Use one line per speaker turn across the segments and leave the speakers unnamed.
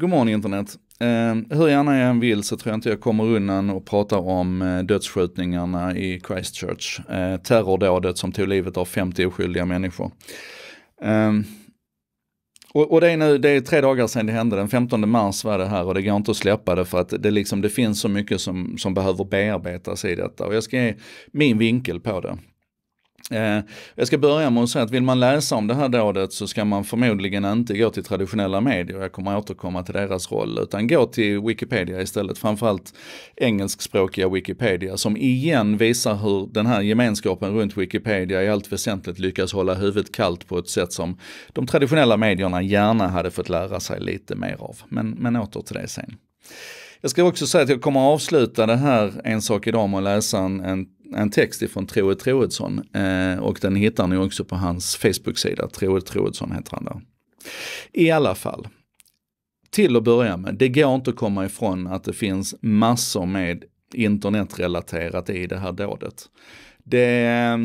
Godmorgon internet. Eh, hur gärna jag än vill så tror jag inte jag kommer undan och pratar om eh, dödsskjutningarna i Christchurch. Eh, terrordådet som tog livet av 50 oskyldiga människor. Eh, och, och, det är nu, det är tre dagar sedan det hände, den 15 mars var det här och det går inte att släppa det för att det, liksom, det finns så mycket som, som behöver bearbetas i detta. Och jag ska ge min vinkel på det. Eh, jag ska börja med att säga att vill man läsa om det här dådet så ska man förmodligen inte gå till traditionella medier, jag kommer återkomma till deras roll, utan gå till Wikipedia istället, framförallt engelskspråkiga Wikipedia som igen visar hur den här gemenskapen runt Wikipedia i allt väsentligt lyckas hålla huvudet kallt på ett sätt som de traditionella medierna gärna hade fått lära sig lite mer av. Men, men åter till det sen. Jag ska också säga att jag kommer avsluta det här En sak idag med att läsa en, en en text ifrån Troed Troedsson eh, och den hittar ni också på hans Facebook-sida. Troe Troedsson heter han där. I alla fall, till att börja med, det går inte att komma ifrån att det finns massor med internetrelaterat i det här dådet. Det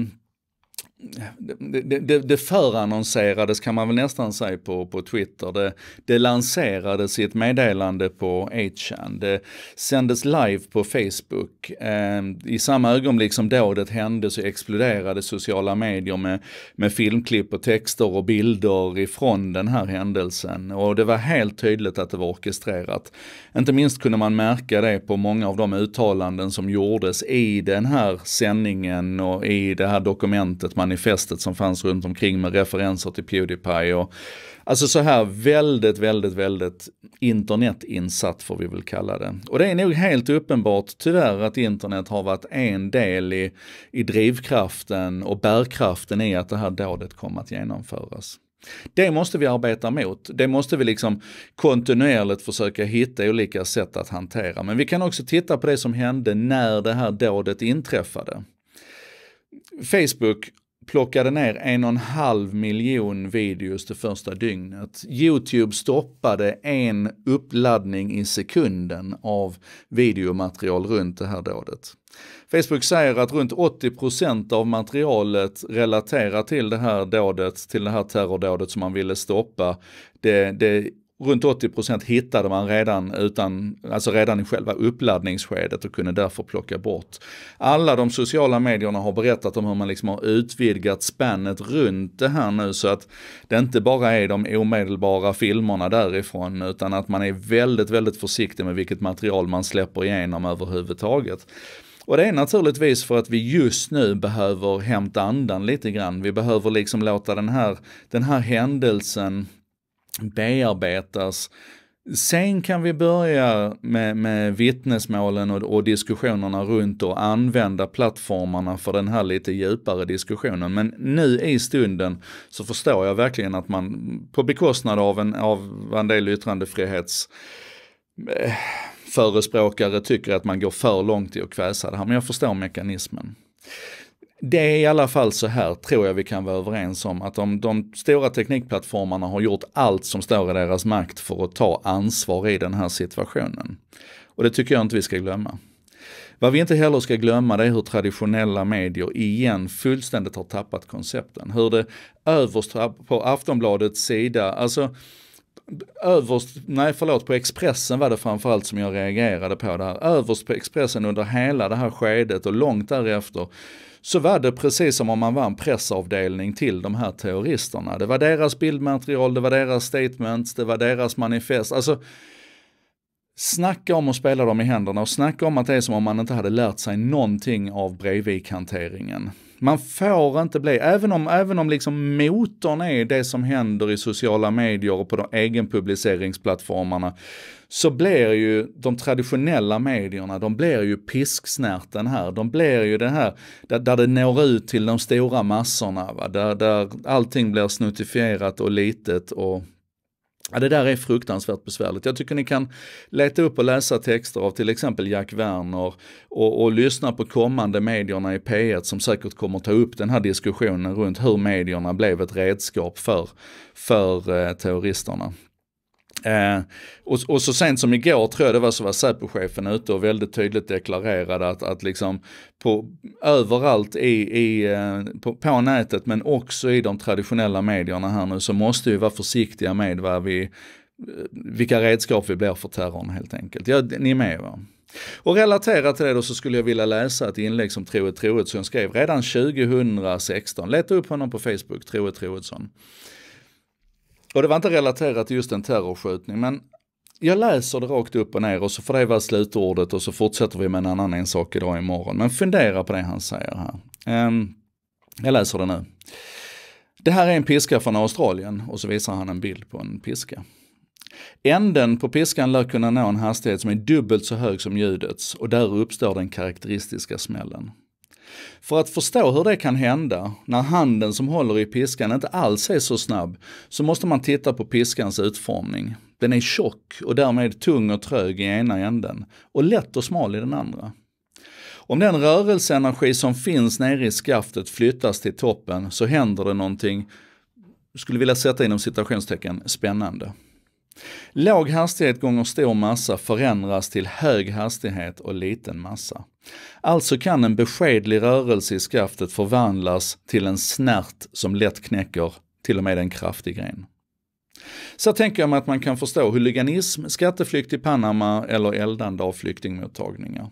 det, det, förannonserades kan man väl nästan säga på, på Twitter. Det, det lanserades i ett meddelande på 8chan. Det sändes live på Facebook. Ehm, I samma ögonblick som dådet hände så exploderade sociala medier med, med filmklipp och texter och bilder ifrån den här händelsen. Och det var helt tydligt att det var orkestrerat. Inte minst kunde man märka det på många av de uttalanden som gjordes i den här sändningen och i det här dokumentet man manifestet som fanns runt omkring med referenser till Pewdiepie. Och, alltså så här väldigt, väldigt, väldigt internetinsatt får vi väl kalla det. Och det är nog helt uppenbart tyvärr att internet har varit en del i, i drivkraften och bärkraften i att det här dådet kom att genomföras. Det måste vi arbeta mot. Det måste vi liksom kontinuerligt försöka hitta olika sätt att hantera. Men vi kan också titta på det som hände när det här dådet inträffade. Facebook plockade ner en och en halv miljon videos det första dygnet. Youtube stoppade en uppladdning i sekunden av videomaterial runt det här dådet. Facebook säger att runt 80% av materialet relaterar till det här dådet, till det här terrordådet som man ville stoppa. Det, det runt 80 hittade man redan, utan, alltså redan i själva uppladdningsskedet och kunde därför plocka bort. Alla de sociala medierna har berättat om hur man liksom har utvidgat spännet runt det här nu så att det inte bara är de omedelbara filmerna därifrån utan att man är väldigt, väldigt försiktig med vilket material man släpper igenom överhuvudtaget. Och det är naturligtvis för att vi just nu behöver hämta andan lite grann. Vi behöver liksom låta den här, den här händelsen bearbetas. Sen kan vi börja med, med vittnesmålen och, och, diskussionerna runt och använda plattformarna för den här lite djupare diskussionen. Men nu i stunden så förstår jag verkligen att man på bekostnad av en, av en del yttrandefrihets eh, förespråkare tycker att man går för långt i att kväsa det här, men jag förstår mekanismen det är i alla fall så här, tror jag vi kan vara överens om, att de, de stora teknikplattformarna har gjort allt som står i deras makt för att ta ansvar i den här situationen. Och det tycker jag inte vi ska glömma. Vad vi inte heller ska glömma det är hur traditionella medier igen fullständigt har tappat koncepten. Hur det överst på Aftonbladets sida, alltså överst, nej förlåt, på Expressen var det framförallt som jag reagerade på det här. Överst på Expressen under hela det här skedet och långt därefter så var det precis som om man var en pressavdelning till de här terroristerna. Det var deras bildmaterial, det var deras statements, det var deras manifest. Alltså, Snacka om att spela dem i händerna och snacka om att det är som om man inte hade lärt sig någonting av Breivik-hanteringen. Man får inte bli, även om, även om liksom motorn är det som händer i sociala medier och på de egenpubliceringsplattformarna, så blir ju de traditionella medierna, de blir ju pisksnärten här. De blir ju det här där, där det når ut till de stora massorna, va? Där, där allting blir snuttifierat och litet och Ja, det där är fruktansvärt besvärligt. Jag tycker ni kan leta upp och läsa texter av till exempel Jack Werner och, och lyssna på kommande medierna i P1 som säkert kommer ta upp den här diskussionen runt hur medierna blev ett redskap för, för eh, terroristerna. Eh, och, och, så sent som igår tror jag det var så var Säpochefen ute och väldigt tydligt deklarerade att, att liksom på, överallt i, i eh, på, på, nätet men också i de traditionella medierna här nu så måste vi vara försiktiga med vad vi, eh, vilka redskap vi blir för terrorn helt enkelt. Ja, ni är med va? Och relaterat till det då så skulle jag vilja läsa ett inlägg som Troed Troedsson skrev redan 2016. Leta upp honom på Facebook, Troed Troedsson. Och det var inte relaterat till just en terrorskjutning, men jag läser det rakt upp och ner och så får det vara slutordet och så fortsätter vi med en annan en sak idag imorgon. Men fundera på det han säger här. Um, jag läser det nu. Det här är en piska från Australien och så visar han en bild på en piska. Änden på piskan lär kunna nå en hastighet som är dubbelt så hög som ljudets och där uppstår den karaktäristiska smällen. För att förstå hur det kan hända, när handen som håller i piskan inte alls är så snabb, så måste man titta på piskans utformning. Den är tjock och därmed tung och trög i ena änden och lätt och smal i den andra. Om den rörelseenergi som finns nere i skaftet flyttas till toppen så händer det någonting, skulle vilja sätta inom citationstecken, spännande. Låg hastighet gånger stor massa förändras till hög hastighet och liten massa. Alltså kan en beskedlig rörelse i skaftet förvandlas till en snärt som lätt knäcker till och med en kraftig gren. Så tänker jag mig att man kan förstå huliganism, skatteflykt i Panama eller eldande av flyktingmottagningar.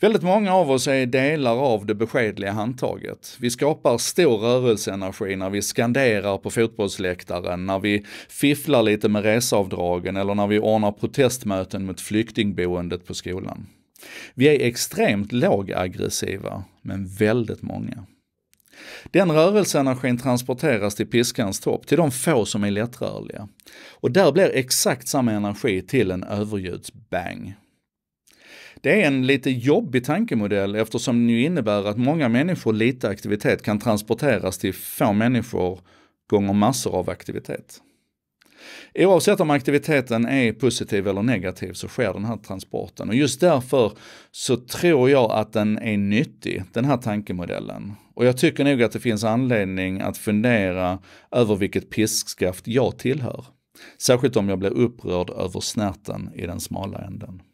Väldigt många av oss är delar av det beskedliga handtaget. Vi skapar stor rörelseenergi när vi skanderar på fotbollsläktaren, när vi fifflar lite med reseavdragen eller när vi ordnar protestmöten mot flyktingboendet på skolan. Vi är extremt lågaggressiva, men väldigt många. Den rörelseenergin transporteras till piskans topp, till de få som är lättrörliga. Och där blir exakt samma energi till en överljudsbang. Det är en lite jobbig tankemodell eftersom den ju innebär att många människor lite aktivitet kan transporteras till få människor gånger massor av aktivitet. Oavsett om aktiviteten är positiv eller negativ så sker den här transporten. Och just därför så tror jag att den är nyttig, den här tankemodellen. Och jag tycker nog att det finns anledning att fundera över vilket piskskaft jag tillhör. Särskilt om jag blir upprörd över snärten i den smala änden.